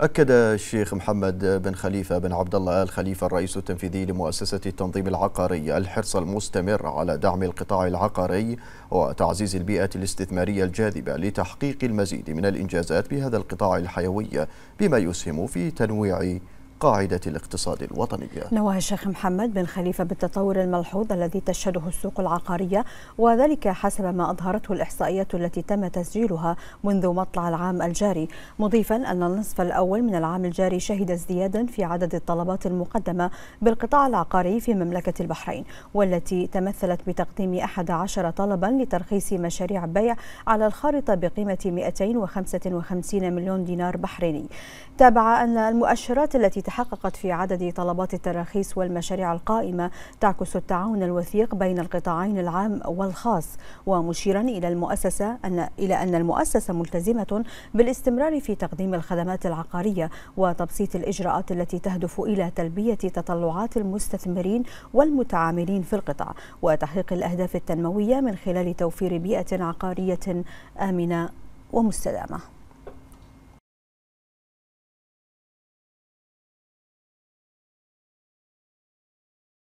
أكد الشيخ محمد بن خليفة بن عبد الله آل خليفة الرئيس التنفيذي لمؤسسة التنظيم العقاري الحرص المستمر على دعم القطاع العقاري وتعزيز البيئة الاستثمارية الجاذبة لتحقيق المزيد من الإنجازات بهذا القطاع الحيوي بما يسهم في تنويع قاعدة الاقتصاد الوطني نواه الشيخ محمد بن خليفة بالتطور الملحوظ الذي تشهده السوق العقارية وذلك حسب ما أظهرته الإحصائيات التي تم تسجيلها منذ مطلع العام الجاري مضيفا أن النصف الأول من العام الجاري شهد ازديادا في عدد الطلبات المقدمة بالقطاع العقاري في مملكة البحرين والتي تمثلت بتقديم 11 طلبا لترخيص مشاريع بيع على الخارطة بقيمة 255 مليون دينار بحريني تابع أن المؤشرات التي تحققت في عدد طلبات التراخيص والمشاريع القائمة تعكس التعاون الوثيق بين القطاعين العام والخاص ومشيرا إلى المؤسسة أن إلى أن المؤسسة ملتزمة بالاستمرار في تقديم الخدمات العقارية وتبسيط الإجراءات التي تهدف إلى تلبية تطلعات المستثمرين والمتعاملين في القطاع وتحقيق الأهداف التنموية من خلال توفير بيئة عقارية آمنة ومستدامة